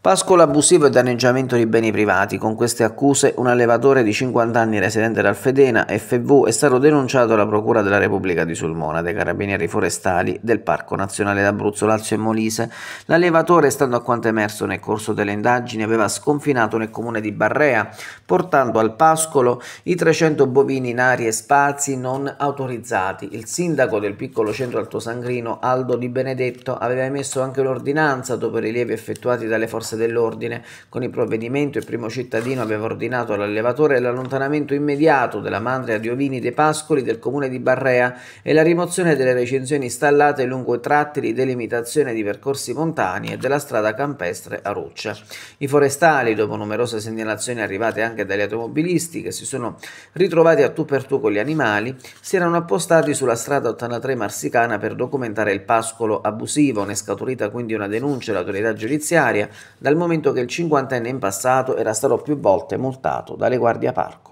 Pascolo abusivo e danneggiamento di beni privati. Con queste accuse un allevatore di 50 anni residente ad Alfedena, FV, è stato denunciato alla Procura della Repubblica di Sulmona dai carabinieri forestali del Parco Nazionale d'Abruzzo, Lazio e Molise. L'allevatore, stando a quanto emerso nel corso delle indagini, aveva sconfinato nel comune di Barrea, portando al pascolo i 300 bovini in aree e spazi non autorizzati. Il sindaco del piccolo centro altosangrino, Aldo Di Benedetto, aveva emesso anche l'ordinanza dopo i rilievi effettuati dalle forze forze dell'ordine. Con il provvedimento il primo cittadino aveva ordinato all'allevatore l'allontanamento immediato della mandria di ovini dei pascoli del comune di Barrea e la rimozione delle recinzioni installate lungo i tratti di delimitazione di percorsi montani e della strada campestre a Ruccia. I forestali, dopo numerose segnalazioni arrivate anche dagli automobilisti che si sono ritrovati a tu per tu con gli animali, si erano appostati sulla strada 83 Marsicana per documentare il pascolo abusivo, ne scaturita quindi una denuncia all'autorità giudiziaria dal momento che il cinquantenne in passato era stato più volte multato dalle guardie a parco.